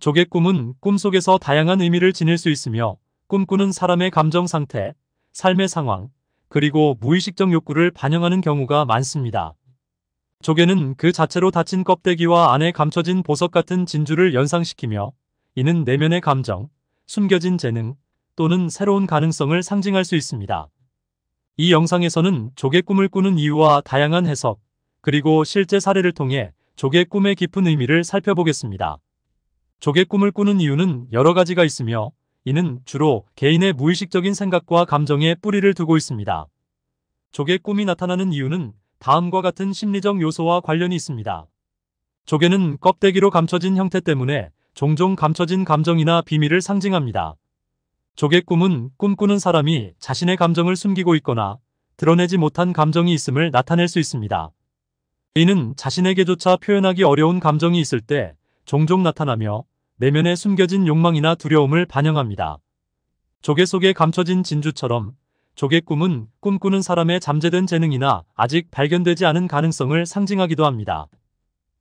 조개 꿈은 꿈속에서 다양한 의미를 지닐 수 있으며 꿈꾸는 사람의 감정 상태, 삶의 상황, 그리고 무의식적 욕구를 반영하는 경우가 많습니다. 조개는 그 자체로 닫힌 껍데기와 안에 감춰진 보석 같은 진주를 연상시키며 이는 내면의 감정, 숨겨진 재능 또는 새로운 가능성을 상징할 수 있습니다. 이 영상에서는 조개 꿈을 꾸는 이유와 다양한 해석, 그리고 실제 사례를 통해 조개 꿈의 깊은 의미를 살펴보겠습니다. 조개 꿈을 꾸는 이유는 여러 가지가 있으며 이는 주로 개인의 무의식적인 생각과 감정에 뿌리를 두고 있습니다. 조개 꿈이 나타나는 이유는 다음과 같은 심리적 요소와 관련이 있습니다. 조개는 껍데기로 감춰진 형태 때문에 종종 감춰진 감정이나 비밀을 상징합니다. 조개 꿈은 꿈꾸는 사람이 자신의 감정을 숨기고 있거나 드러내지 못한 감정이 있음을 나타낼 수 있습니다. 이는 자신에게조차 표현하기 어려운 감정이 있을 때 종종 나타나며 내면에 숨겨진 욕망이나 두려움을 반영합니다. 조개 속에 감춰진 진주처럼 조개 꿈은 꿈꾸는 사람의 잠재된 재능이나 아직 발견되지 않은 가능성을 상징하기도 합니다.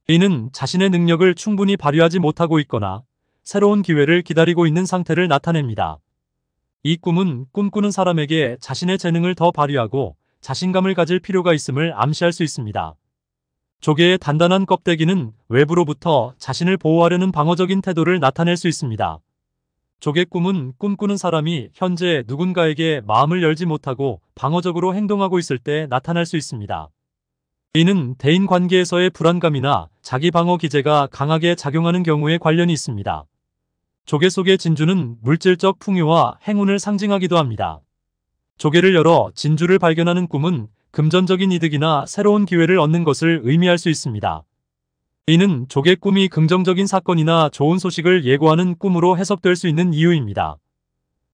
이는 자신의 능력을 충분히 발휘하지 못하고 있거나 새로운 기회를 기다리고 있는 상태를 나타냅니다. 이 꿈은 꿈꾸는 사람에게 자신의 재능을 더 발휘하고 자신감을 가질 필요가 있음을 암시할 수 있습니다. 조개의 단단한 껍데기는 외부로부터 자신을 보호하려는 방어적인 태도를 나타낼 수 있습니다. 조개 꿈은 꿈꾸는 사람이 현재 누군가에게 마음을 열지 못하고 방어적으로 행동하고 있을 때 나타날 수 있습니다. 이는 대인 관계에서의 불안감이나 자기 방어 기제가 강하게 작용하는 경우에 관련이 있습니다. 조개 속의 진주는 물질적 풍요와 행운을 상징하기도 합니다. 조개를 열어 진주를 발견하는 꿈은 금전적인 이득이나 새로운 기회를 얻는 것을 의미할 수 있습니다. 이는 조개 꿈이 긍정적인 사건이나 좋은 소식을 예고하는 꿈으로 해석될 수 있는 이유입니다.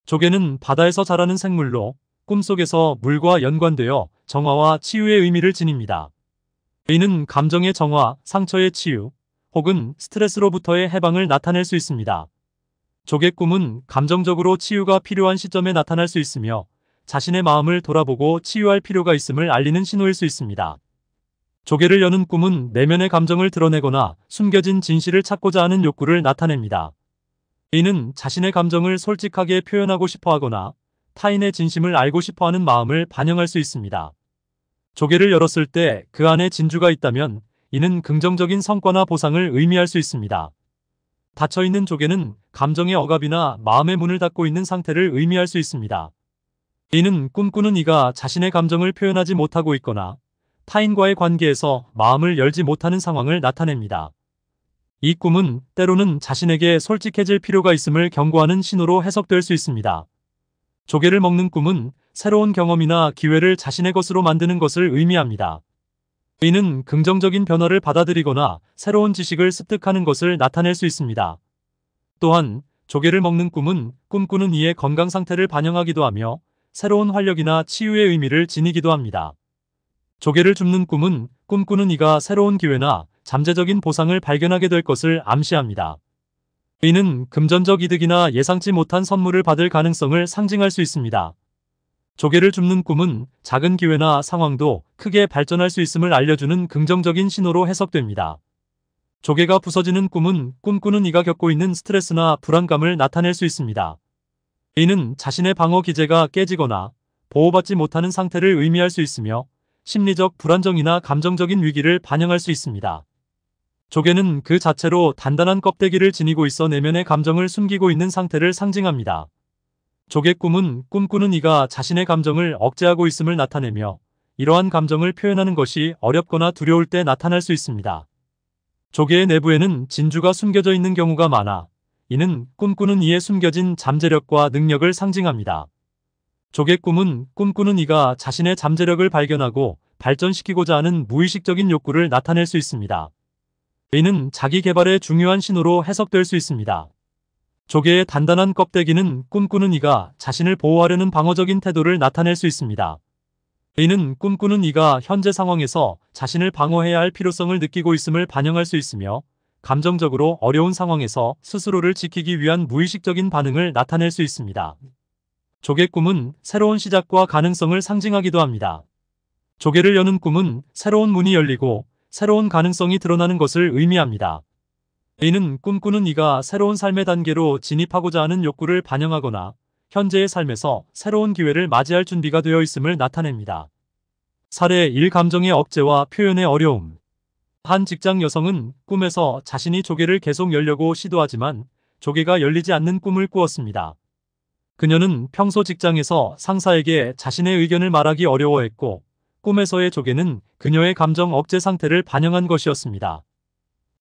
조개는 바다에서 자라는 생물로 꿈속에서 물과 연관되어 정화와 치유의 의미를 지닙니다. 이는 감정의 정화, 상처의 치유, 혹은 스트레스로부터의 해방을 나타낼 수 있습니다. 조개 꿈은 감정적으로 치유가 필요한 시점에 나타날 수 있으며 자신의 마음을 돌아보고 치유할 필요가 있음을 알리는 신호일 수 있습니다. 조개를 여는 꿈은 내면의 감정을 드러내거나 숨겨진 진실을 찾고자 하는 욕구를 나타냅니다. 이는 자신의 감정을 솔직하게 표현하고 싶어 하거나 타인의 진심을 알고 싶어 하는 마음을 반영할 수 있습니다. 조개를 열었을 때 그 안에 진주가 있다면 이는 긍정적인 성과나 보상을 의미할 수 있습니다. 닫혀있는 조개는 감정의 억압이나 마음의 문을 닫고 있는 상태를 의미할 수 있습니다. 이는 꿈꾸는 이가 자신의 감정을 표현하지 못하고 있거나 타인과의 관계에서 마음을 열지 못하는 상황을 나타냅니다. 이 꿈은 때로는 자신에게 솔직해질 필요가 있음을 경고하는 신호로 해석될 수 있습니다. 조개를 먹는 꿈은 새로운 경험이나 기회를 자신의 것으로 만드는 것을 의미합니다. 이는 긍정적인 변화를 받아들이거나 새로운 지식을 습득하는 것을 나타낼 수 있습니다. 또한 조개를 먹는 꿈은 꿈꾸는 이의 건강 상태를 반영하기도 하며 새로운 활력이나 치유의 의미를 지니기도 합니다. 조개를 줍는 꿈은 꿈꾸는 이가 새로운 기회나 잠재적인 보상을 발견하게 될 것을 암시합니다. 이는 금전적 이득이나 예상치 못한 선물을 받을 가능성을 상징할 수 있습니다. 조개를 줍는 꿈은 작은 기회나 상황도 크게 발전할 수 있음을 알려주는 긍정적인 신호로 해석됩니다. 조개가 부서지는 꿈은 꿈꾸는 이가 겪고 있는 스트레스나 불안감을 나타낼 수 있습니다. 이는 자신의 방어 기제가 깨지거나 보호받지 못하는 상태를 의미할 수 있으며 심리적 불안정이나 감정적인 위기를 반영할 수 있습니다. 조개는 그 자체로 단단한 껍데기를 지니고 있어 내면의 감정을 숨기고 있는 상태를 상징합니다. 조개 꿈은 꿈꾸는 이가 자신의 감정을 억제하고 있음을 나타내며 이러한 감정을 표현하는 것이 어렵거나 두려울 때 나타날 수 있습니다. 조개의 내부에는 진주가 숨겨져 있는 경우가 많아 이는 꿈꾸는 이의 숨겨진 잠재력과 능력을 상징합니다. 조개 꿈은 꿈꾸는 이가 자신의 잠재력을 발견하고 발전시키고자 하는 무의식적인 욕구를 나타낼 수 있습니다. 이는 자기 개발의 중요한 신호로 해석될 수 있습니다. 조개의 단단한 껍데기는 꿈꾸는 이가 자신을 보호하려는 방어적인 태도를 나타낼 수 있습니다. 이는 꿈꾸는 이가 현재 상황에서 자신을 방어해야 할 필요성을 느끼고 있음을 반영할 수 있으며 감정적으로 어려운 상황에서 스스로를 지키기 위한 무의식적인 반응을 나타낼 수 있습니다. 조개 꿈은 새로운 시작과 가능성을 상징하기도 합니다. 조개를 여는 꿈은 새로운 문이 열리고 새로운 가능성이 드러나는 것을 의미합니다. 이는 꿈꾸는 이가 새로운 삶의 단계로 진입하고자 하는 욕구를 반영하거나 현재의 삶에서 새로운 기회를 맞이할 준비가 되어 있음을 나타냅니다. 사례 1 감정의 억제와 표현의 어려움 한 직장 여성은 꿈에서 자신이 조개를 계속 열려고 시도하지만 조개가 열리지 않는 꿈을 꾸었습니다. 그녀는 평소 직장에서 상사에게 자신의 의견을 말하기 어려워했고 꿈에서의 조개는 그녀의 감정 억제 상태를 반영한 것이었습니다.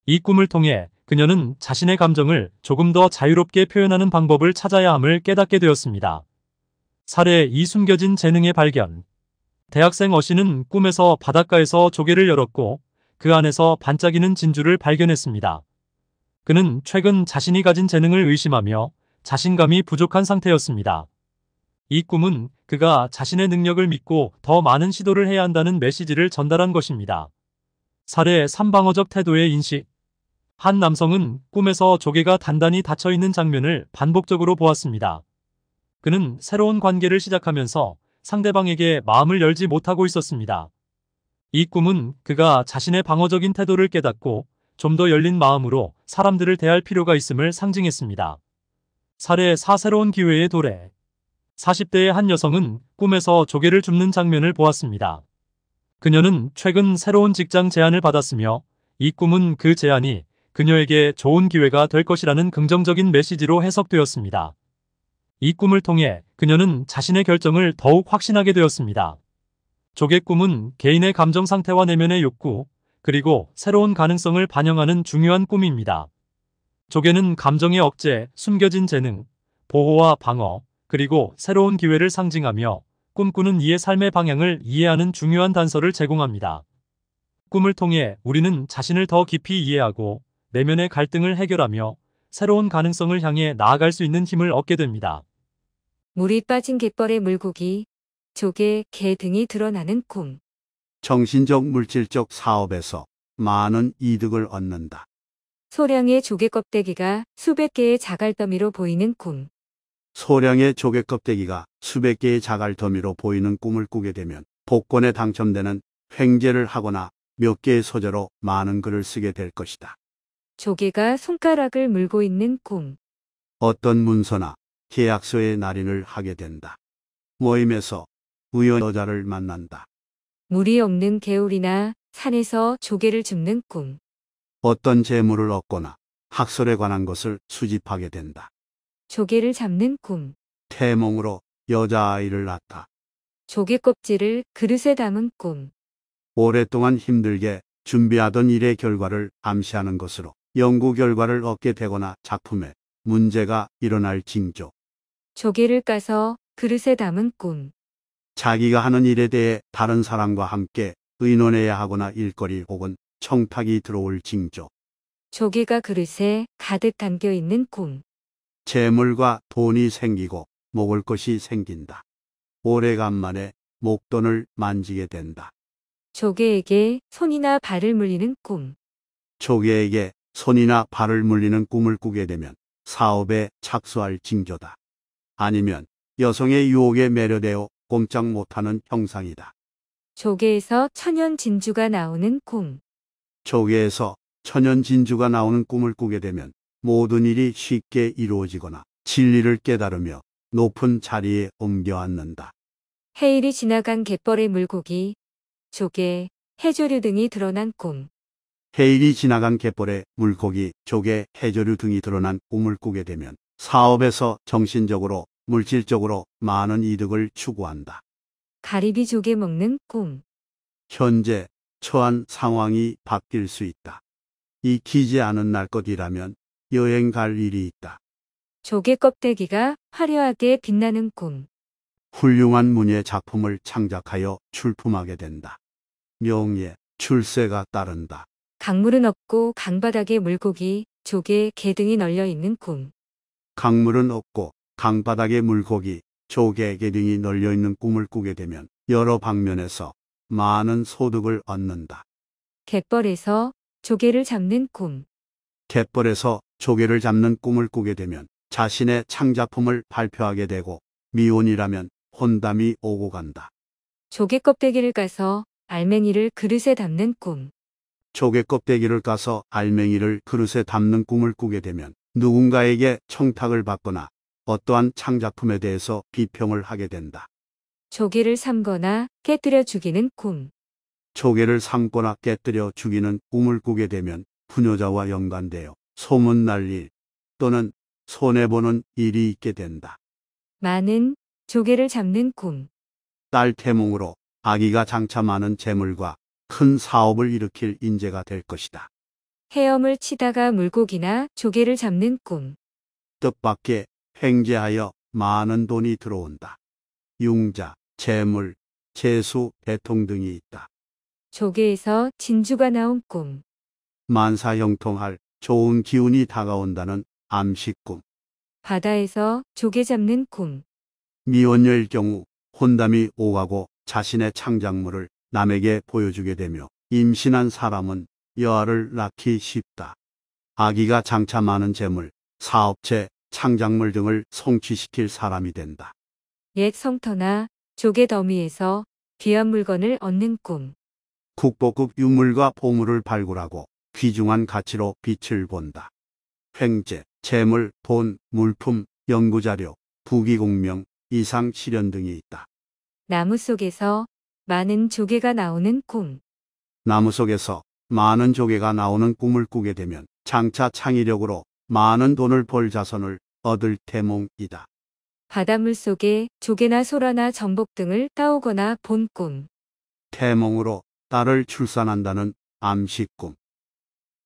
이 꿈을 통해 그녀는 자신의 감정을 조금 더 자유롭게 표현하는 방법을 찾아야 함을 깨닫게 되었습니다. 사례 2 숨겨진 재능의 발견 대학생 어씨는 꿈에서 바닷가에서 조개를 열었고 그 안에서 반짝이는 진주를 발견했습니다. 그는 최근 자신이 가진 재능을 의심하며 자신감이 부족한 상태였습니다. 이 꿈은 그가 자신의 능력을 믿고 더 많은 시도를 해야 한다는 메시지를 전달한 것입니다. 사례 3방어적 태도의 인식 한 남성은 꿈에서 조개가 단단히 닫혀있는 장면을 반복적으로 보았습니다. 그는 새로운 관계를 시작하면서 상대방에게 마음을 열지 못하고 있었습니다. 이 꿈은 그가 자신의 방어적인 태도를 깨닫고 좀 더 열린 마음으로 사람들을 대할 필요가 있음을 상징했습니다. 사례 4 새로운 기회의 도래 40대의 한 여성은 꿈에서 조개를 줍는 장면을 보았습니다. 그녀는 최근 새로운 직장 제안을 받았으며 이 꿈은 그 제안이 그녀에게 좋은 기회가 될 것이라는 긍정적인 메시지로 해석되었습니다. 이 꿈을 통해 그녀는 자신의 결정을 더욱 확신하게 되었습니다. 조개 꿈은 개인의 감정 상태와 내면의 욕구, 그리고 새로운 가능성을 반영하는 중요한 꿈입니다. 조개는 감정의 억제, 숨겨진 재능, 보호와 방어, 그리고 새로운 기회를 상징하며 꿈꾸는 이의 삶의 방향을 이해하는 중요한 단서를 제공합니다. 꿈을 통해 우리는 자신을 더 깊이 이해하고 내면의 갈등을 해결하며 새로운 가능성을 향해 나아갈 수 있는 힘을 얻게 됩니다. 물이 빠진 갯벌의 물고기 조개, 개 등이 드러나는 꿈. 정신적 물질적 사업에서 많은 이득을 얻는다. 소량의 조개 껍데기가 수백 개의 자갈 더미로 보이는 꿈. 소량의 조개 껍데기가 수백 개의 자갈 더미로 보이는 꿈을 꾸게 되면 복권에 당첨되는 횡재를 하거나 몇 개의 소재로 많은 글을 쓰게 될 것이다. 조개가 손가락을 물고 있는 꿈. 어떤 문서나 계약서의 날인을 하게 된다. 모임에서 우여여자를 만난다. 물이 없는 개울이나 산에서 조개를 줍는 꿈. 어떤 재물을 얻거나 학설에 관한 것을 수집하게 된다. 조개를 잡는 꿈. 태몽으로 여자아이를 낳다. 조개 껍질을 그릇에 담은 꿈. 오랫동안 힘들게 준비하던 일의 결과를 암시하는 것으로 연구 결과를 얻게 되거나 작품에 문제가 일어날 징조. 조개를 까서 그릇에 담은 꿈. 자기가 하는 일에 대해 다른 사람과 함께 의논해야 하거나 일거리 혹은 청탁이 들어올 징조. 조개가 그릇에 가득 담겨 있는 꿈. 재물과 돈이 생기고 먹을 것이 생긴다. 오래간만에 목돈을 만지게 된다. 조개에게 손이나 발을 물리는 꿈. 조개에게 손이나 발을 물리는 꿈을 꾸게 되면 사업에 착수할 징조다. 아니면 여성의 유혹에 매료되어 꼼짝 못하는 형상이다. 조개에서 천연 진주가 나오는 꿈. 조개에서 천연 진주가 나오는 꿈을 꾸게 되면 모든 일이 쉽게 이루어지거나 진리를 깨달으며 높은 자리에 옮겨 앉는다. 해일이 지나간 갯벌의 물고기, 조개, 해조류 등이 드러난 꿈. 해일이 지나간 갯벌의 물고기, 조개, 해조류 등이 드러난 꿈을 꾸게 되면 사업에서 정신적으로 물질적으로 많은 이득을 추구한다. 가리비 조개 먹는 꿈. 현재 처한 상황이 바뀔 수 있다. 익히지 않은 날것이라면 여행 갈 일이 있다. 조개 껍데기가 화려하게 빛나는 꿈. 훌륭한 문예 작품을 창작하여 출품하게 된다. 명예, 출세가 따른다. 강물은 없고 강바닥에 물고기, 조개, 개 등이 널려 있는 꿈. 강물은 없고 강바닥에 물고기, 조개에게 등이 널려있는 꿈을 꾸게 되면 여러 방면에서 많은 소득을 얻는다. 갯벌에서 조개를 잡는 꿈. 갯벌에서 조개를 잡는 꿈을 꾸게 되면 자신의 창작품을 발표하게 되고 미혼이라면 혼담이 오고 간다. 조개 껍데기를 까서 알맹이를 그릇에 담는 꿈. 조개 껍데기를 까서 알맹이를 그릇에 담는 꿈을 꾸게 되면 누군가에게 청탁을 받거나 어떠한 창작품에 대해서 비평을 하게 된다. 조개를 삼거나 깨뜨려 죽이는 꿈. 조개를 삼거나 깨뜨려 죽이는 꿈을 꾸게 되면 부녀자와 연관되어 소문날 일 또는 손해보는 일이 있게 된다. 많은 조개를 잡는 꿈. 딸 태몽으로 아기가 장차 많은 재물과 큰 사업을 일으킬 인재가 될 것이다. 헤엄을 치다가 물고기나 조개를 잡는 꿈. 뜻밖의 횡재하여 많은 돈이 들어온다. 융자, 재물, 재수, 대통 등이 있다. 조개에서 진주가 나온 꿈. 만사 형통할 좋은 기운이 다가온다는 암시꿈. 바다에서 조개 잡는 꿈. 미혼녀일 경우 혼담이 오가고 자신의 창작물을 남에게 보여주게 되며 임신한 사람은 여아를 낳기 쉽다. 아기가 장차 많은 재물, 사업체, 창작물 등을 성취시킬 사람이 된다. 옛 성터나 조개 더미에서 귀한 물건을 얻는 꿈. 국보급 유물과 보물을 발굴하고 귀중한 가치로 빛을 본다. 횡재, 재물, 돈, 물품, 연구자료, 부귀공명 이상 실현 등이 있다. 나무 속에서 많은 조개가 나오는 꿈. 나무 속에서 많은 조개가 나오는 꿈을 꾸게 되면 장차 창의력으로 많은 돈을 벌 자선을 얻을 태몽이다. 바닷물 속에 조개나 소라나 전복 등을 따오거나 본 꿈. 태몽으로 딸을 출산한다는 암시꿈.